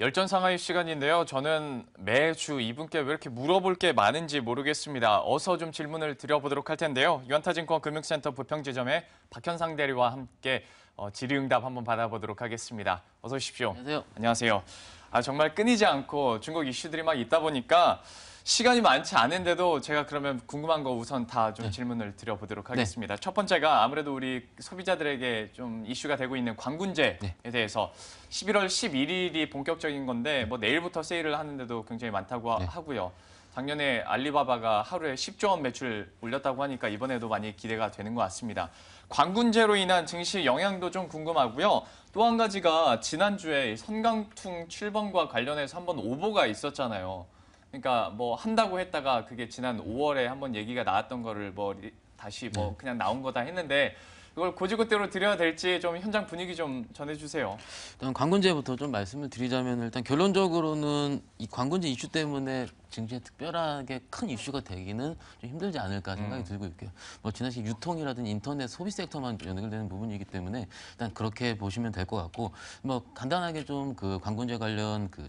열전 상하이 시간인데요. 저는 매주 이분께 왜 이렇게 물어볼 게 많은지 모르겠습니다. 어서 좀 질문을 드려보도록 할 텐데요. 유한타증권 금융센터 부평지점의 박현상 대리와 함께 어, 질의응답 한번 받아보도록 하겠습니다. 어서 오십시오. 안녕하세요. 안녕하세요. 아, 정말 끊이지 않고 중국 이슈들이 막 있다 보니까 시간이 많지 않은데도 제가 그러면 궁금한 거 우선 다좀 네. 질문을 드려보도록 네. 하겠습니다. 첫 번째가 아무래도 우리 소비자들에게 좀 이슈가 되고 있는 광군제에 네. 대해서 11월 11일이 본격적인 건데 뭐 내일부터 세일을 하는데도 굉장히 많다고 하고요. 작년에 알리바바가 하루에 10조 원 매출 올렸다고 하니까 이번에도 많이 기대가 되는 것 같습니다. 광군제로 인한 증시 영향도 좀 궁금하고요. 또 한 가지가 지난주에 선강퉁 7번과 관련해서 한번 오보가 있었잖아요. 그러니까 뭐 한다고 했다가 그게 지난 5월에 한번 얘기가 나왔던 거를 뭐 다시 뭐 네. 그냥 나온 거다 했는데 이걸 고지고대로 드려야 될지 좀 현장 분위기 좀 전해주세요. 일단 관군제부터 좀 말씀을 드리자면 일단 결론적으로는 이 관군제 이슈 때문에 증시에 특별하게 큰 이슈가 되기는 좀 힘들지 않을까 생각이 음. 들고 있고요. 뭐 지난 시 유통이라든지 인터넷 소비 섹터만 연결되는 부분이기 때문에 일단 그렇게 보시면 될 것 같고 뭐 간단하게 좀 그 관군제 관련 그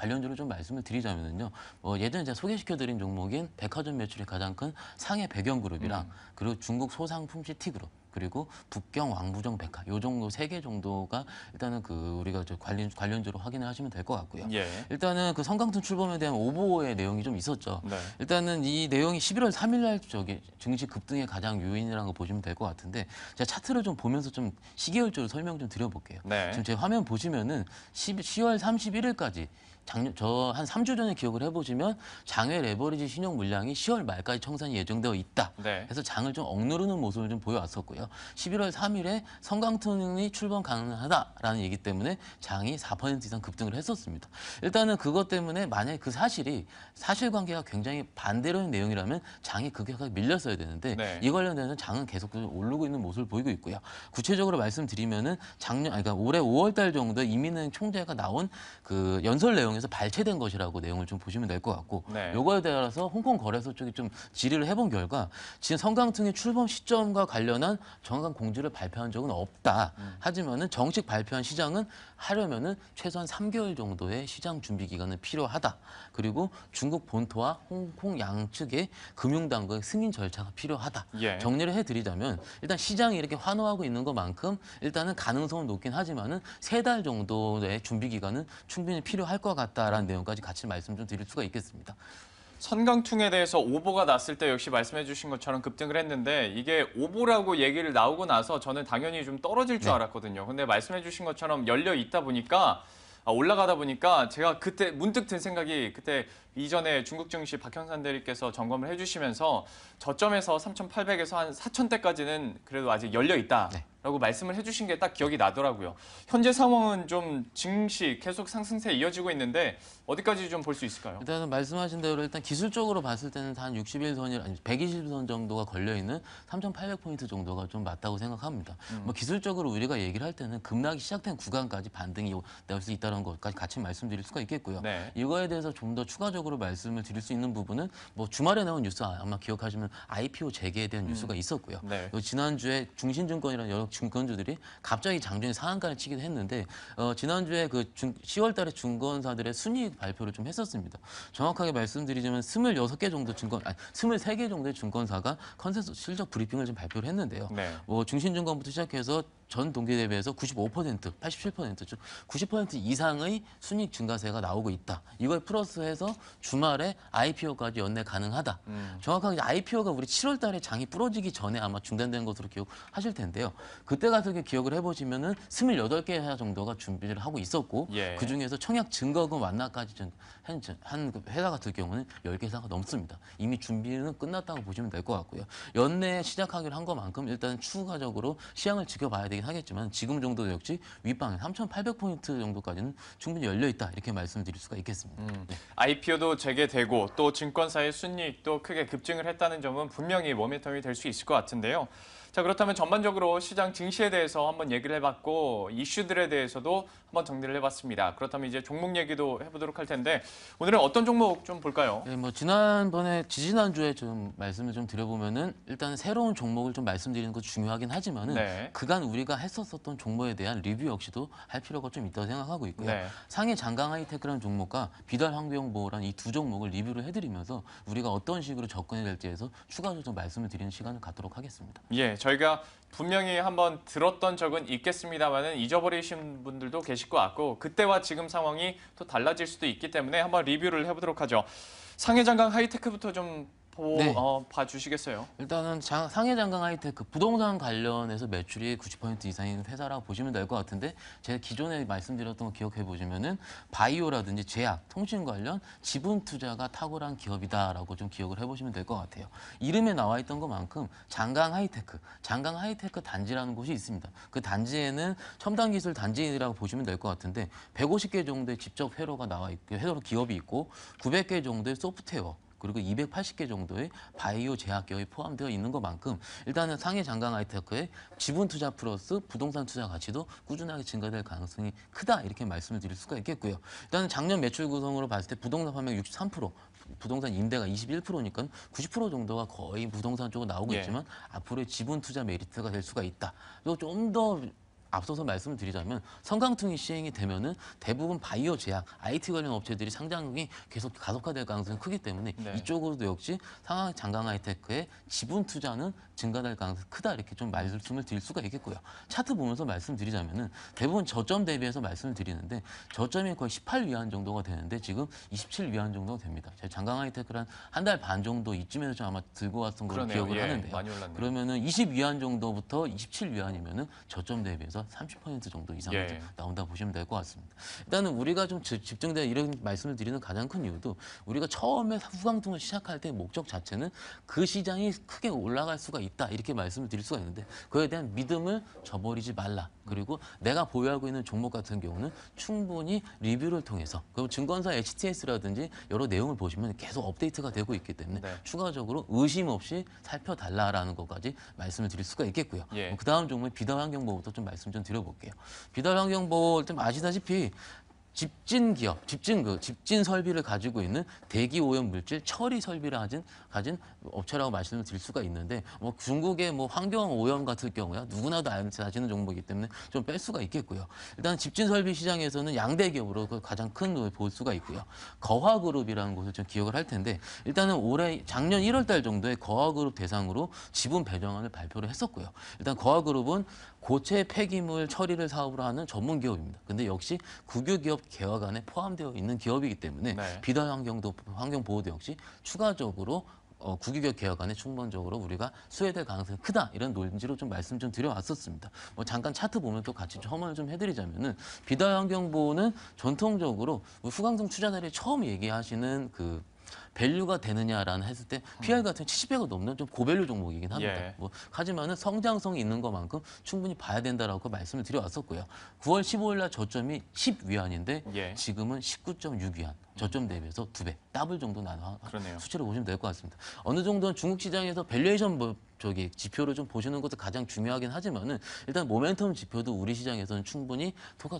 관련주를 좀 말씀을 드리자면요. 뭐 예전에 제가 소개시켜드린 종목인 백화점 매출이 가장 큰 상해 배경그룹이랑 음. 그리고 중국 소상품 시티그룹 그리고 북경 왕부정 백화 요 정도 세 개 정도가 일단은 그 우리가 저 관련 관련주로 확인을 하시면 될 것 같고요. 예. 일단은 그 성강튼 출범에 대한 오보의 내용이 좀 있었죠. 네. 일단은 이 내용이 11월 3일날 저기 증시 급등의 가장 요인이라고 는 보시면 될 것 같은데 제가 차트를 좀 보면서 좀 시계열적으로 설명 좀 드려볼게요. 네. 지금 제 화면 보시면은 10, 10월 31일까지 작년 저한 3주 전에 기억을 해보시면 장외 레버리지 신용 물량이 10월 말까지 청산이 예정되어 있다. 네. 그래서 장을 좀 억누르는 모습을 좀 보여왔었고요. 11월 3일에 성강통이 출범 가능하다라는 얘기 때문에 장이 4% 이상 급등을 했었습니다. 일단은 그것 때문에 만약에 그 사실이 사실관계가 굉장히 반대로인 내용이라면 장이 극격하게 밀렸어야 되는데 네. 이관련해서는 장은 계속 오르고 있는 모습을 보이고 있고요. 구체적으로 말씀드리면은 작년 아니 그러니까 올해 5월 달 정도 이민은 총재가 나온 그 연설 내용 내용에서 발췌된 것이라고 내용을 좀 보시면 될 것 같고 네. 요거에 따라서 홍콩 거래소 쪽이 좀 질의를 해본 결과 지금 성강통의 출범 시점과 관련한 정확한 공지를 발표한 적은 없다. 음. 하지만은 정식 발표한 시장은 하려면은 최소한 3개월 정도의 시장 준비 기간은 필요하다. 그리고 중국 본토와 홍콩 양측의 금융당국의 승인 절차가 필요하다. 예. 정리를 해드리자면 일단 시장이 이렇게 환호하고 있는 것만큼 일단은 가능성은 높긴 하지만은 세 달 정도의 준비 기간은 충분히 필요할 것 같다. 같다라는 내용까지 같이 말씀 좀 드릴 수가 있겠습니다. 선강퉁에 대해서 오보가 났을 때 역시 말씀해 주신 것처럼 급등을 했는데 이게 오보라고 얘기를 나오고 나서 저는 당연히 좀 떨어질 줄 네. 알았거든요. 근데 말씀해 주신 것처럼 열려 있다 보니까 아, 올라가다 보니까 제가 그때 문득 든 생각이 그때 이전에 중국 증시 박형산 대리께서 점검을 해주시면서 저점에서 3,800에서 한 4,000대까지는 그래도 아직 열려 있다. 네. 라고 말씀을 해주신 게 딱 기억이 나더라고요. 현재 상황은 좀 증시 계속 상승세 이어지고 있는데 어디까지 좀 볼 수 있을까요? 일단은 말씀하신 대로 일단 기술적으로 봤을 때는 한 60일 선이 아니 120선 정도가 걸려 있는 3,800포인트 정도가 좀 맞다고 생각합니다. 음. 뭐 기술적으로 우리가 얘기를 할 때는 급락이 시작된 구간까지 반등이 나올 수 있다는 것까지 같이 말씀드릴 수가 있겠고요. 네. 이거에 대해서 좀 더 추가적으로 말씀을 드릴 수 있는 부분은 뭐 주말에 나온 뉴스 아, 아마 기억하시면 IPO 재개에 대한 음. 뉴스가 있었고요. 네. 지난주에 중신증권이라는 여러 증권주들이 갑자기 장중에 상한가를 치기도 했는데 어, 지난주에 그 중, 10월 달에 증권사들의 순이익 발표를 좀 했었습니다. 정확하게 말씀드리자면 26개 정도 증권, 아니 23개 정도의 증권사가 컨센서 실적 브리핑을 좀 발표를 했는데요. 네. 뭐 중신증권부터 시작해서 전 동기 대비해서 95%, 87%즉 90% 이상의 순익 증가세가 나오고 있다. 이걸 플러스해서 주말에 IPO까지 연내 가능하다. 음. 정확하게 IPO가 우리 7월 달에 장이 부러지기 전에 아마 중단된 것으로 기억하실 텐데요. 그때 가서 기억을 해보시면은 28개 회사 정도가 준비를 하고 있었고 예. 그 중에서 청약 증거금 완납까지 한, 한 그 회사 같은 경우는 10개 회사가 넘습니다. 이미 준비는 끝났다고 보시면 될 것 같고요. 연내에 시작하기로 한 것만큼 일단 추가적으로 시향을 지켜봐야 되긴 하겠지만 지금 정도 역시 윗방에 3,800포인트 정도까지는 충분히 열려있다 이렇게 말씀드릴 수가 있겠습니다. 음. 네. IPO도 재개되고 또 증권사의 순이익도 크게 급증을 했다는 점은 분명히 모멘텀이될 수 있을 것 같은데요. 자 그렇다면 전반적으로 시장 증시에 대해서 한번 얘기를 해봤고 이슈들에 대해서도 한번 정리를 해봤습니다. 그렇다면 이제 종목 얘기도 해보도록 할 텐데 오늘은 어떤 종목 좀 볼까요? 네, 뭐 지난번에 지지난 주에 좀 말씀을 좀 드려보면은 일단 새로운 종목을 좀 말씀드리는 것 중요하긴 하지만은 네. 그간 우리가 했었었던 종목에 대한 리뷰 역시도 할 필요가 좀 있다고 생각하고 있고요. 네. 상해 장강 하이테크라는 종목과 비달 환경보호란이 두 종목을 리뷰를 해드리면서 우리가 어떤 식으로 접근해야 될지에서 추가적으로 좀 말씀을 드리는 시간을 갖도록 하겠습니다. 예, 저 저희가 분명히 한번 들었던 적은 있겠습니다만은 잊어버리신 분들도 계실 것 같고 그때와 지금 상황이 또 달라질 수도 있기 때문에 한번 리뷰를 해보도록 하죠. 상해장강 하이테크부터 좀보 네. 어, 봐주시겠어요? 일단은 장, 상해 장강 하이테크 그 부동산 관련해서 매출이 90% 이상인 회사라고 보시면 될 것 같은데 제가 기존에 말씀드렸던 거 기억해 보시면은 바이오라든지 제약, 통신 관련 지분 투자가 탁월한 기업이다라고 좀 기억을 해보시면 될 것 같아요. 이름에 나와 있던 것만큼 장강 하이테크, 장강 하이테크 단지라는 곳이 있습니다. 그 단지에는 첨단 기술 단지라고 보시면 될 것 같은데 150개 정도의 직접 회로가 나와 있고 회로 기업이 있고 900개 정도의 소프트웨어 그리고 280개 정도의 바이오 제약계열이 포함되어 있는 것만큼 일단은 상해 장강 아이테크의 지분 투자 플러스 부동산 투자 가치도 꾸준하게 증가될 가능성이 크다 이렇게 말씀을 드릴 수가 있겠고요. 일단은 작년 매출 구성으로 봤을 때 부동산 판매가 63%, 부동산 임대가 21%니까 90% 정도가 거의 부동산 쪽으로 나오고 예. 있지만 앞으로의 지분 투자 메리트가 될 수가 있다. 또좀더 앞서서 말씀을 드리자면 성강통이 시행이 되면은 대부분 바이오 제약, IT 관련 업체들이 상장이 계속 가속화될 가능성이 크기 때문에 네. 이쪽으로도 역시 상황 장강 하이테크의 지분 투자는 증가될 가능성이 크다 이렇게 좀 말씀을 드릴 수가 있겠고요. 차트 보면서 말씀드리자면은 대부분 저점 대비해서 말씀을 드리는데 저점이 거의 18 위안 정도가 되는데 지금 27 위안 정도가 됩니다. 제가 장강 하이테크란 한 달 반 정도 이쯤에서 좀 아마 들고 왔던 걸로 기억을 예, 하는데요. 그러면은 20 위안 정도부터 27 위안이면은 저점 대비해서 20%에서 30% 정도 이상 예. 나온다 보시면 될 것 같습니다. 일단은 우리가 좀 집중된 이런 말씀을 드리는 가장 큰 이유도 우리가 처음에 후강등을 시작할 때 목적 자체는 그 시장이 크게 올라갈 수가 있다 이렇게 말씀을 드릴 수가 있는데 그에 대한 믿음을 저버리지 말라 그리고 내가 보유하고 있는 종목 같은 경우는 충분히 리뷰를 통해서 그리고 증권사 HTS라든지 여러 내용을 보시면 계속 업데이트가 되고 있기 때문에 네. 추가적으로 의심 없이 살펴달라라는 것까지 말씀을 드릴 수가 있겠고요. 예. 그 다음 종목인 비달 환경보호부터 좀 말씀 좀 드려볼게요. 비달 환경보호 좀 아시다시피 집진 기업, 집진 그 집진 설비를 가지고 있는 대기 오염 물질 처리 설비를 가진 가진 업체라고 말씀을 드릴 수가 있는데 뭐 중국의 뭐 환경 오염 같은 경우야 누구나 다 아시는 정보이기 때문에 좀 뺄 수가 있겠고요. 일단 집진 설비 시장에서는 양대 기업으로 그 가장 큰볼수가 있고요. 거화그룹이라는 곳을 좀 기억을 할 텐데 일단은 올해 작년 1월 달 정도에 거화그룹 대상으로 지분 배정안을 발표를 했었고요. 일단 거화그룹은 고체 폐기물 처리를 사업으로 하는 전문 기업입니다. 근데 역시 국유 기업 개화관에 포함되어 있는 기업이기 때문에 네. 비단 환경도 환경 보호도 역시 추가적으로 어, 국유격 개혁안에 충분적으로 우리가 수혜될 가능성이 크다 이런 논지로 좀 말씀 좀 드려왔었습니다. 뭐 잠깐 차트 보면 또 같이 첨언을 좀 해드리자면은 비단 환경보호는 전통적으로 후광성 투자자들이 처음 얘기하시는 그 밸류가 되느냐라는 했을 때 PR 같은 70배가 넘는 좀 고밸류 종목이긴 합니다. 예. 뭐, 하지만은 성장성이 있는 것만큼 충분히 봐야 된다라고 말씀을 드려왔었고요. 9월 15일 날 저점이 10위안인데 예. 지금은 19.6위안. 저점 대비해서 두 배, 더블 정도 나눠 수치를 보시면 될 것 같습니다. 어느 정도는 중국 시장에서 밸류에이션 뭐 저기 지표를 좀 보시는 것도 가장 중요하긴 하지만은 일단 모멘텀 지표도 우리 시장에서는 충분히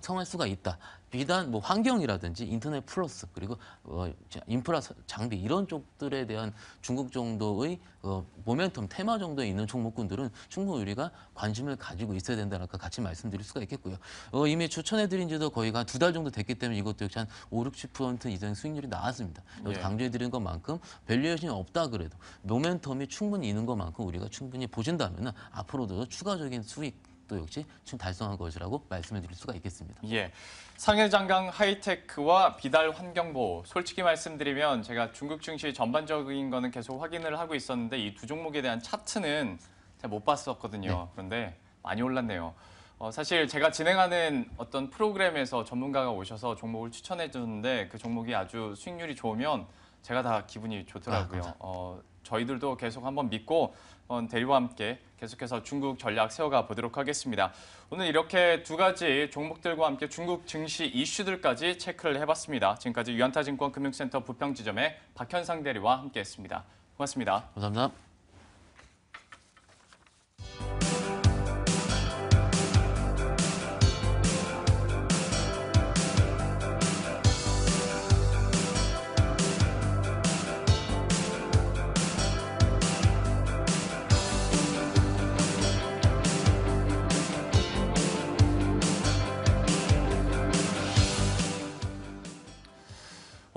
성할 수가 있다. 비단 뭐 환경이라든지 인터넷 플러스 그리고 어 인프라 장비 이런 쪽들에 대한 중국 정도의 어 모멘텀 테마 정도에 있는 종목군들은 충분히 우리가 관심을 가지고 있어야 된다는 아 같이 말씀드릴 수가 있겠고요. 어 이미 추천해 드린 지도 거의 한두달 정도 됐기 때문에 이것도 역시 한 5, 60% 이상 수익률이 나왔습니다. 여기 예. 네. 강조해 드린 것만큼 밸류에이션이 없다 그래도 모멘텀이 충분히 있는 것만큼 우리가 충분히 보신다면 앞으로도 추가적인 수익 또 역시 지금 달성한 것이라고 말씀을 드릴 수가 있겠습니다. 예. 상해장강 하이테크와 비달 환경보호. 솔직히 말씀드리면 제가 중국 증시 전반적인 거는 계속 확인을 하고 있었는데 이 두 종목에 대한 차트는 잘못 봤었거든요. 네. 그런데 많이 올랐네요. 어, 사실 제가 진행하는 어떤 프로그램에서 전문가가 오셔서 종목을 추천해 주는데 그 종목이 아주 수익률이 좋으면 제가 다 기분이 좋더라고요. 아, 어, 저희들도 계속 한번 믿고 어, 대리와 함께 계속해서 중국 전략 세워가 보도록 하겠습니다. 오늘 이렇게 두 가지 종목들과 함께 중국 증시 이슈들까지 체크를 해봤습니다. 지금까지 유한타증권 금융센터 부평지점의 박현상 대리와 함께했습니다. 고맙습니다. 감사합니다.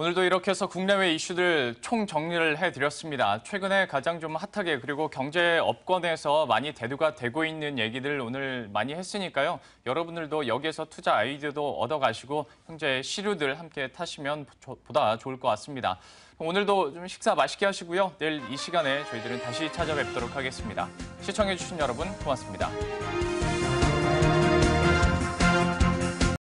오늘도 이렇게 해서 국내외 이슈들 총 정리를 해드렸습니다. 최근에 가장 좀 핫하게 그리고 경제 업권에서 많이 대두가 되고 있는 얘기들 오늘 많이 했으니까요. 여러분들도 여기에서 투자 아이디어도 얻어가시고 현재 시류들 함께 타시면 보다 좋을 것 같습니다. 오늘도 좀 식사 맛있게 하시고요. 내일 이 시간에 저희들은 다시 찾아뵙도록 하겠습니다. 시청해주신 여러분 고맙습니다.